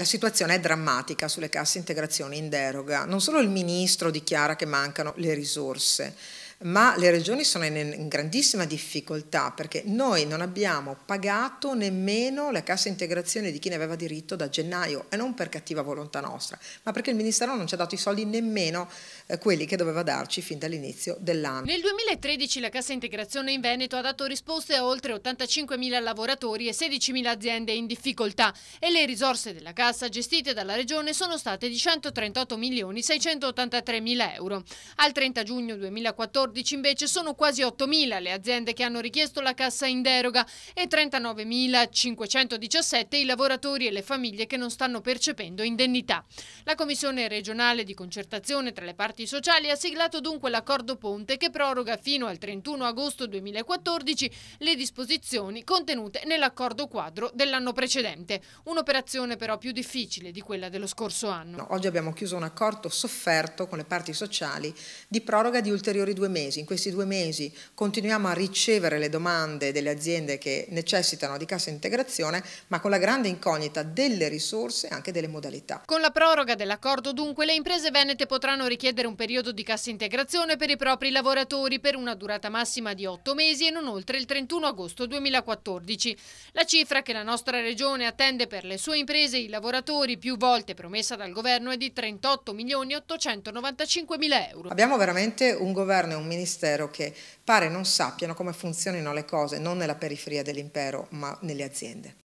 La situazione è drammatica sulle casse integrazioni in deroga. Non solo il Ministro dichiara che mancano le risorse, ma le regioni sono in grandissima difficoltà perché noi non abbiamo pagato nemmeno la cassa integrazione di chi ne aveva diritto da gennaio e non per cattiva volontà nostra, ma perché il Ministero non ci ha dato i soldi nemmeno eh, quelli che doveva darci fin dall'inizio dell'anno. Nel 2013 la cassa integrazione in Veneto ha dato risposte a oltre 85.000 lavoratori e 16.000 aziende in difficoltà e le risorse della cassa gestite dalla regione sono state di 138.683.000 euro. Al 30 giugno 2014 2014 invece sono quasi 8.000 le aziende che hanno richiesto la cassa in deroga e 39.517 i lavoratori e le famiglie che non stanno percependo indennità. La Commissione regionale di concertazione tra le parti sociali ha siglato dunque l'accordo ponte che proroga fino al 31 agosto 2014 le disposizioni contenute nell'accordo quadro dell'anno precedente, un'operazione però più difficile di quella dello scorso anno. No, oggi abbiamo chiuso un accordo sofferto con le parti sociali di proroga di ulteriori due mesi mesi, in questi due mesi continuiamo a ricevere le domande delle aziende che necessitano di cassa integrazione, ma con la grande incognita delle risorse e anche delle modalità. Con la proroga dell'accordo dunque le imprese venete potranno richiedere un periodo di cassa integrazione per i propri lavoratori per una durata massima di otto mesi e non oltre il 31 agosto 2014. La cifra che la nostra regione attende per le sue imprese e i lavoratori più volte promessa dal governo è di 38 milioni 895 mila euro. Abbiamo veramente un governo e un ministero che pare non sappiano come funzionino le cose non nella periferia dell'impero ma nelle aziende.